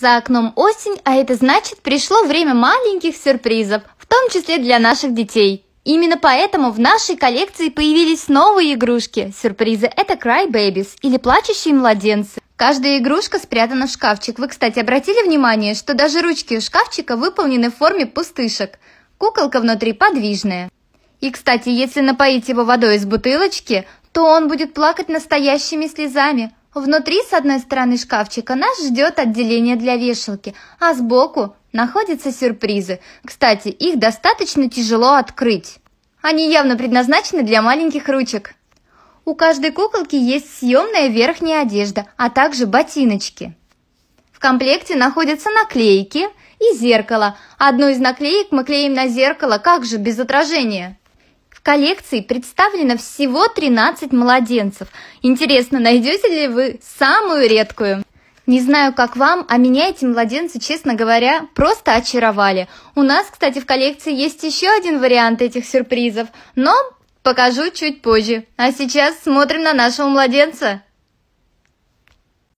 За окном осень, а это значит, пришло время маленьких сюрпризов, в том числе для наших детей. Именно поэтому в нашей коллекции появились новые игрушки. Сюрпризы – это Cry Babies или плачущие младенцы. Каждая игрушка спрятана в шкафчик. Вы, кстати, обратили внимание, что даже ручки у шкафчика выполнены в форме пустышек. Куколка внутри подвижная. И, кстати, если напоить его водой из бутылочки, то он будет плакать настоящими слезами. Внутри с одной стороны шкафчика нас ждет отделение для вешалки, а сбоку находятся сюрпризы. Кстати, их достаточно тяжело открыть. Они явно предназначены для маленьких ручек. У каждой куколки есть съемная верхняя одежда, а также ботиночки. В комплекте находятся наклейки и зеркало. Одну из наклеек мы клеим на зеркало, как же без отражения коллекции представлено всего 13 младенцев. Интересно, найдете ли вы самую редкую? Не знаю, как вам, а меня эти младенцы, честно говоря, просто очаровали. У нас, кстати, в коллекции есть еще один вариант этих сюрпризов, но покажу чуть позже. А сейчас смотрим на нашего младенца.